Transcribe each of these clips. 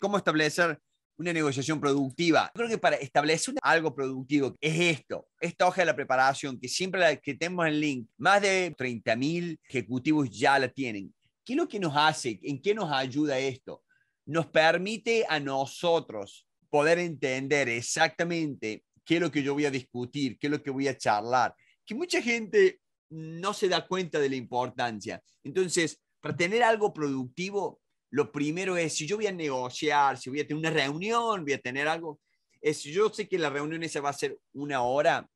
cómo establecer una negociación productiva. Yo creo que para establecer algo productivo es esto, esta hoja de la preparación que siempre la que tenemos en link, más de 30.000 ejecutivos ya la tienen. ¿Qué es lo que nos hace? ¿En qué nos ayuda esto? Nos permite a nosotros poder entender exactamente qué es lo que yo voy a discutir, qué es lo que voy a charlar, que mucha gente no se da cuenta de la importancia. Entonces, para tener algo productivo, lo primero es, si yo voy a negociar, si voy a tener una reunión, voy a tener algo, es, si yo sé que la reunión esa va a ser una hora,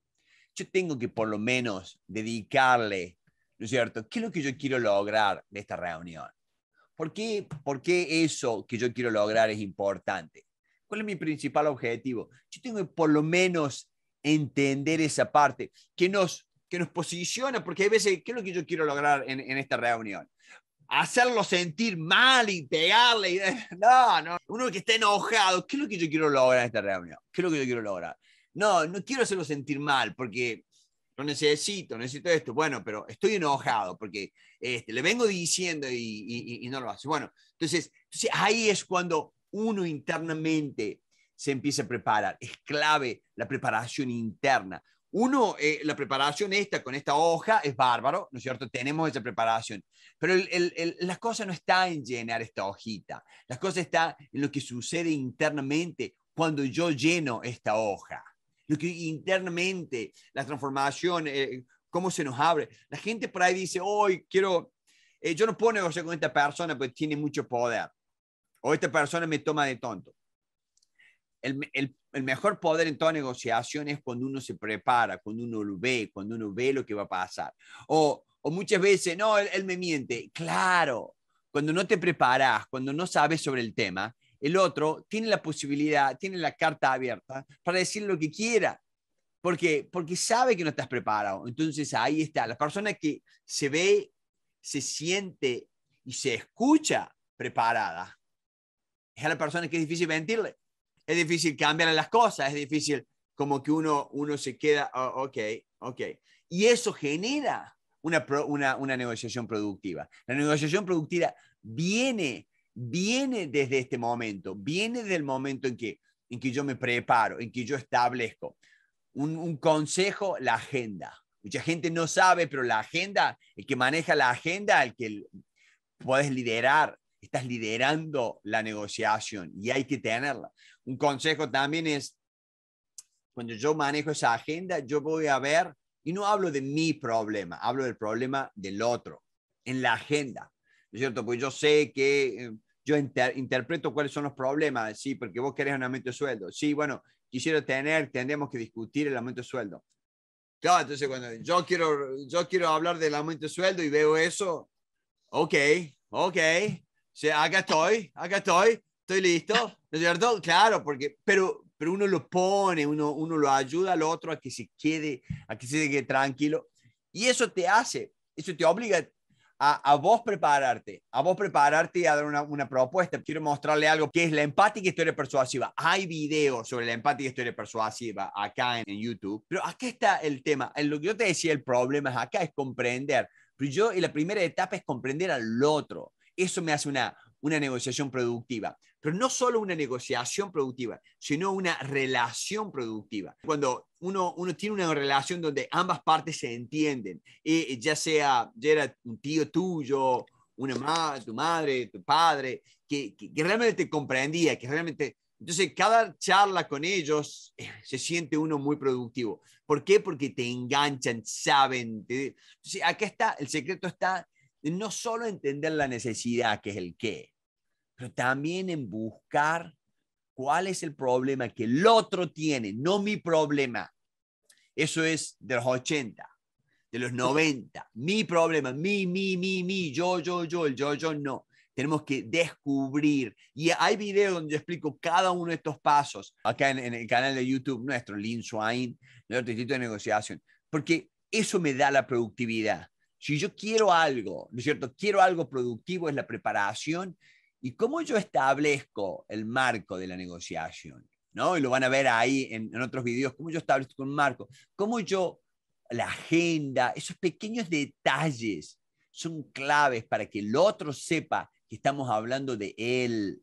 yo tengo que por lo menos dedicarle, ¿no es cierto? ¿Qué es lo que yo quiero lograr de esta reunión? ¿Por qué, eso que yo quiero lograr es importante? ¿Cuál es mi principal objetivo? Yo tengo que por lo menos entender esa parte que nos, que nos posiciona, porque hay veces, ¿qué es lo que yo quiero lograr en esta reunión? hacerlo sentir mal y pegarle. no, no. Uno que está enojado, ¿qué es lo que yo quiero lograr en esta reunión? ¿Qué es lo que yo quiero lograr? No, no quiero hacerlo sentir mal porque no necesito, necesito esto. Bueno, pero estoy enojado porque este, le vengo diciendo y, no lo hace. Bueno, entonces ahí es cuando uno internamente se empieza a preparar. Es clave la preparación interna. Uno, eh, la preparación esta con esta hoja es bárbaro, ¿no es cierto? Tenemos esa preparación. Pero la cosa no está en llenar esta hojita. La cosa está en lo que sucede internamente cuando yo lleno esta hoja. Lo que internamente, la transformación, eh, cómo se nos abre. La gente por ahí dice, hoy quiero, eh, yo no puedo negociar con esta persona porque tiene mucho poder. O esta persona me toma de tonto el, mejor poder en toda negociación es cuando uno se prepara, cuando uno lo ve, cuando uno ve lo que va a pasar. O, o muchas veces, no, él, me miente. Claro, cuando no te preparas, cuando no sabes sobre el tema, el otro tiene la posibilidad, tiene la carta abierta para decir lo que quiera. Porque, porque sabe que no estás preparado. Entonces ahí está. La persona que se ve, se siente y se escucha preparada es la persona que es difícil mentirle es difícil cambiar las cosas, es difícil como que uno, uno se queda, ah, ok, ok. Y eso genera una, una, negociación productiva. La negociación productiva viene, viene desde este momento, viene del momento en que, en que yo me preparo, en que yo establezco. Un, un consejo, la agenda. Mucha gente no sabe, pero la agenda, el que maneja la agenda, el que puedes liderar estás liderando la negociación y hay que tenerla. Un consejo también es, cuando yo manejo esa agenda, yo voy a ver, y no hablo de mi problema, hablo del problema del otro, en la agenda, ¿no es cierto? Pues yo sé que eh, yo interpreto cuáles son los problemas, sí, porque vos querés un aumento de sueldo, sí, bueno, quisiera tener, tendremos que discutir el aumento de sueldo. Claro, entonces cuando yo quiero, yo quiero hablar del aumento de sueldo y veo eso, ok, ok, sea, acá estoy, acá estoy, estoy listo, ah. ¿no es cierto? Claro, porque, pero, pero uno lo pone, uno, uno lo ayuda al otro a que se quede, a que se quede tranquilo. Y eso te hace, eso te obliga a, a vos prepararte, a vos prepararte y a dar una, una, propuesta. Quiero mostrarle algo que es la empática historia persuasiva. Hay videos sobre la empática historia persuasiva acá en, en YouTube, pero acá está el tema. En lo que yo te decía, el problema es acá, es comprender. Pero yo, y la primera etapa es comprender al otro eso me hace una, una negociación productiva. Pero no solo una negociación productiva, sino una relación productiva. Cuando uno, uno tiene una relación donde ambas partes se entienden, eh, eh, ya sea ya era un tío tuyo, una madre, tu madre, tu padre, que, que, realmente te comprendía, que realmente... Entonces, cada charla con ellos eh, se siente uno muy productivo. ¿Por qué? Porque te enganchan, saben. Entonces, acá está, el secreto está no solo entender la necesidad, que es el qué, pero también en buscar cuál es el problema que el otro tiene, no mi problema. Eso es de los 80, de los 90, mi problema, mi, mi, mi, mi, yo, yo, yo, el yo, yo, no. Tenemos que descubrir. Y hay videos donde explico cada uno de estos pasos acá en, el canal de YouTube nuestro, Lin Swain, nuestro Instituto de Negociación, porque eso me da la productividad si yo quiero algo, ¿no es cierto? Quiero algo productivo, es la preparación. ¿Y cómo yo establezco el marco de la negociación? ¿No? Y lo van a ver ahí en, en otros videos, cómo yo establezco un marco, cómo yo, la agenda, esos pequeños detalles son claves para que el otro sepa que estamos hablando de él,